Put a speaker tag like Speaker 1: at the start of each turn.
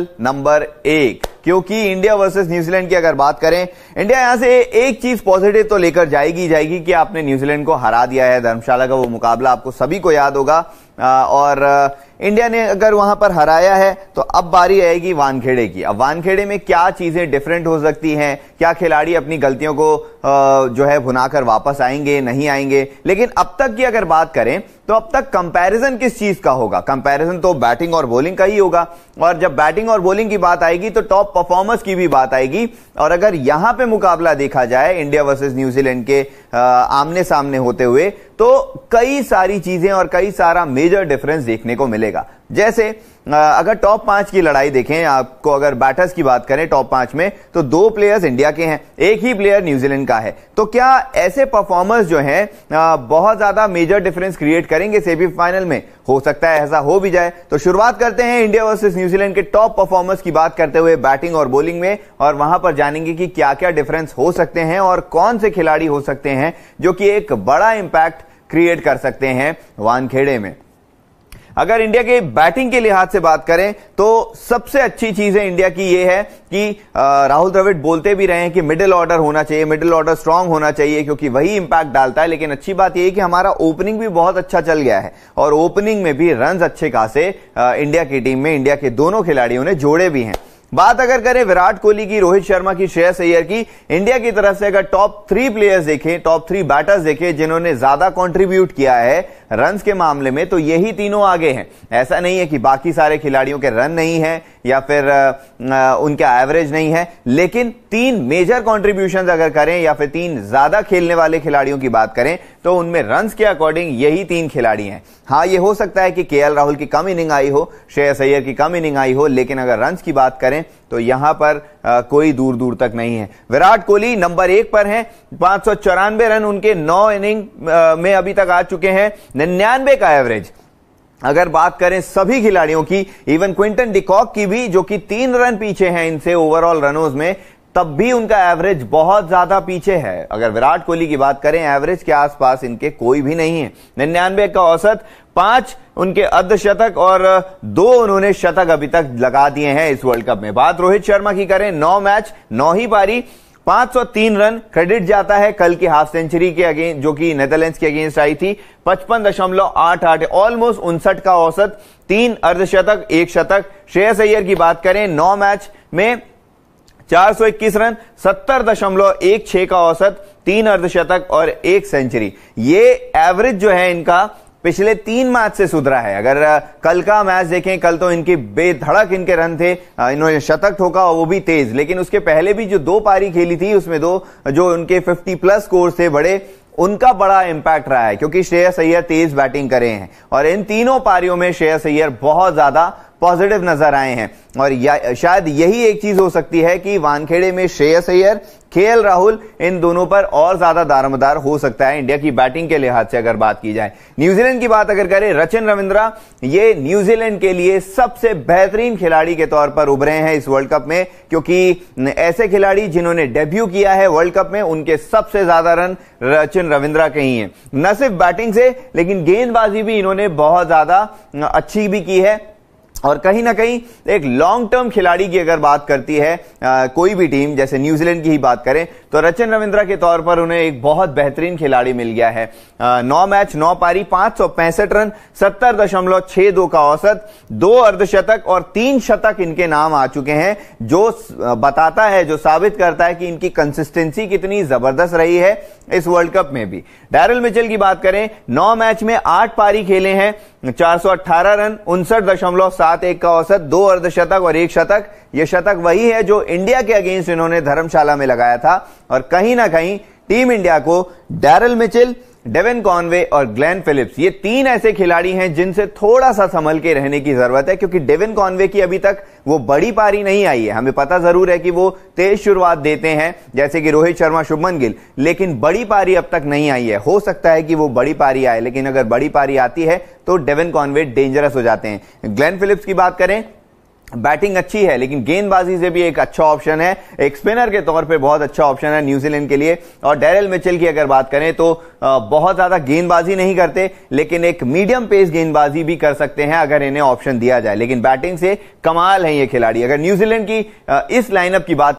Speaker 1: optional number एक क्योंकि India versus New Zealand की अगर बात करें इंडिया यहां से एक चीज पॉजिटिव तो लेकर जाएगी जाएगी कि आपने न्यूजीलैंड को हरा दिया है धर्मशाला का वो मुकाबला आपको सभी को याद होगा और इंडिया ने अगर वहां पर हराया है तो अब बारी आएगी वानखेड़े की अब वानखेड़े में क्या चीजें डिफरेंट हो सकती हैं क्या खिलाड़ी अपनी गलतियों को जो है भुनाकर वापस आएंगे नहीं आएंगे लेकिन अब तक की अगर बात करें तो अब तक कंपैरिजन किस चीज का होगा कंपैरिजन तो बैटिंग और बॉलिंग का ही होगा और जब बैटिंग और बॉलिंग की बात आएगी तो टॉप परफॉर्मेंस की भी बात आएगी और अगर यहां पे मुकाबला देखा जाए इंडिया वर्सेस न्यूजीलैंड के आमने सामने होते हुए तो कई सारी चीजें और कई सारा मेजर डिफरेंस देखने को मिलेगा जैसे अगर टॉप पांच की लड़ाई देखें आपको अगर बैटर्स की बात करें टॉप पांच में तो दो प्लेयर्स इंडिया के हैं एक ही प्लेयर न्यूजीलैंड का है तो क्या ऐसे परफॉर्मर्स जो हैं बहुत ज्यादा मेजर डिफरेंस क्रिएट करेंगे सेमीफाइनल में हो सकता है ऐसा हो भी जाए तो शुरुआत करते हैं इंडिया वर्सेज न्यूजीलैंड के टॉप परफॉर्मर्स की बात करते हुए बैटिंग और बॉलिंग में और वहां पर जानेंगे कि क्या क्या डिफरेंस हो सकते हैं और कौन से खिलाड़ी हो सकते हैं जो कि एक बड़ा इंपैक्ट क्रिएट कर सकते हैं वानखेड़े में अगर इंडिया के बैटिंग के लिहाज से बात करें तो सबसे अच्छी चीज है इंडिया की यह है कि राहुल द्रविड़ बोलते भी रहे हैं कि मिडिल ऑर्डर होना चाहिए मिडिल ऑर्डर स्ट्रांग होना चाहिए क्योंकि वही इंपैक्ट डालता है लेकिन अच्छी बात यह कि हमारा ओपनिंग भी बहुत अच्छा चल गया है और ओपनिंग में भी रन अच्छे खासे इंडिया की टीम में इंडिया के दोनों खिलाड़ियों ने जोड़े भी हैं बात अगर करें विराट कोहली की रोहित शर्मा की श्रेयस अयर की इंडिया की तरफ से अगर टॉप थ्री प्लेयर्स देखें टॉप थ्री बैटर्स देखें जिन्होंने ज्यादा कंट्रीब्यूट किया है रन के मामले में तो यही तीनों आगे हैं ऐसा नहीं है कि बाकी सारे खिलाड़ियों के रन नहीं है या फिर उनका एवरेज नहीं है लेकिन तीन मेजर कॉन्ट्रीब्यूशन अगर करें या फिर तीन ज्यादा खेलने वाले खिलाड़ियों की बात करें तो उनमें रन के अकॉर्डिंग यही तीन खिलाड़ी हैं हाँ ये हो सकता है कि के राहुल की कम इनिंग आई हो श्रेयस अय्यर की कम इनिंग आई हो लेकिन अगर रन की बात करें तो यहां पर आ, कोई दूर दूर तक नहीं है विराट कोहली नंबर एक पर हैं पांच रन उनके नौ इनिंग में अभी तक आ चुके हैं निन्यानवे का एवरेज अगर बात करें सभी खिलाड़ियों की इवन क्विंटन डिकॉक की भी जो कि तीन रन पीछे हैं इनसे ओवरऑल रनों में तब भी उनका एवरेज बहुत ज्यादा पीछे है अगर विराट कोहली की बात करें एवरेज के आसपास इनके कोई भी नहीं है निन्यानवे का औसत पांच उनके अर्धशतक और दो उन्होंने शतक अभी तक लगा दिए हैं इस वर्ल्ड कप में बात रोहित शर्मा की करें नौ मैच नौ ही पारी 503 रन क्रेडिट जाता है कल की हाफ सेंचुरी के अगेंस्ट जो कि नेदरलैंड्स के अगेंस्ट आई थी पचपन दशमलव आठ आठ ऑलमोस्ट उनसठ का औसत तीन अर्धशतक एक शतक श्रेयस अय्यर की बात करें नौ मैच में 421 रन सत्तर दशमलव एक छह का औसत तीन अर्धशतक और एक सेंचुरी ये एवरेज जो है इनका पिछले तीन मैच से सुधरा है अगर कल का मैच देखें कल तो इनकी बेधड़क इनके रन थे इन्होंने शतक ठोका और वो भी तेज लेकिन उसके पहले भी जो दो पारी खेली थी उसमें दो जो उनके 50 प्लस स्कोर थे बड़े उनका बड़ा इंपैक्ट रहा है क्योंकि श्रेयस अय्यर तेज बैटिंग करे हैं और इन तीनों पारियों में श्रेयस अय्यर बहुत ज्यादा पॉजिटिव नजर आए हैं और शायद यही एक चीज हो सकती है कि वानखेड़े में श्रेयस अय्यर खेल राहुल इन दोनों पर और ज्यादा दारोमदार हो सकता है इंडिया की बैटिंग के लिहाज से अगर बात की जाए न्यूजीलैंड की बात अगर करें रचिन रविंद्रा ये न्यूजीलैंड के लिए सबसे बेहतरीन खिलाड़ी के तौर पर उभरे हैं इस वर्ल्ड कप में क्योंकि ऐसे खिलाड़ी जिन्होंने डेब्यू किया है वर्ल्ड कप में उनके सबसे ज्यादा रन रचिन रविंद्रा के ही है न सिर्फ बैटिंग से लेकिन गेंदबाजी भी इन्होंने बहुत ज्यादा अच्छी भी की है और कहीं ना कहीं एक लॉन्ग टर्म खिलाड़ी की अगर बात करती है आ, कोई भी टीम जैसे न्यूजीलैंड की ही बात करें तो रचन रविंद्रा के तौर पर उन्हें एक बहुत बेहतरीन खिलाड़ी मिल गया है आ, नौ मैच नौ पारी पांच सौ पैंसठ रन सत्तर दशमलव छह दो का औसत दो अर्धशतक और तीन शतक इनके नाम आ चुके हैं जो बताता है जो साबित करता है कि इनकी कंसिस्टेंसी कितनी जबरदस्त रही है इस वर्ल्ड कप में भी डैरल मिचल की बात करें नौ मैच में आठ पारी खेले हैं चार रन उनसठ दशमलव सात सात एक का औसत दो अर्धशतक और एक शतक ये शतक वही है जो इंडिया के अगेंस्ट इन्होंने धर्मशाला में लगाया था और कहीं ना कहीं टीम इंडिया को डैरल मिचिल डेवन कॉनवे और ग्लेन फिलिप्स ये तीन ऐसे खिलाड़ी हैं जिनसे थोड़ा सा संभल के रहने की जरूरत है क्योंकि डेवन कॉनवे की अभी तक वो बड़ी पारी नहीं आई है हमें पता जरूर है कि वो तेज शुरुआत देते हैं जैसे कि रोहित शर्मा शुभमन गिल लेकिन बड़ी पारी अब तक नहीं आई है हो सकता है कि वो बड़ी पारी आए लेकिन अगर बड़ी पारी आती है तो डेवन कॉनवे डेंजरस हो जाते हैं ग्लेन फिलिप्स की बात करें बैटिंग अच्छी है लेकिन गेंदबाजी से भी एक अच्छा ऑप्शन है एक स्पिनर के तौर पे बहुत अच्छा ऑप्शन है न्यूजीलैंड के लिए और डेरल मिचेल की अगर बात करें तो बहुत ज्यादा गेंदबाजी नहीं करते लेकिन एक मीडियम पेस गेंदबाजी भी कर सकते हैं अगर इन्हें ऑप्शन दिया जाए लेकिन बैटिंग से कमाल है ये खिलाड़ी अगर न्यूजीलैंड की इस लाइनअप की बात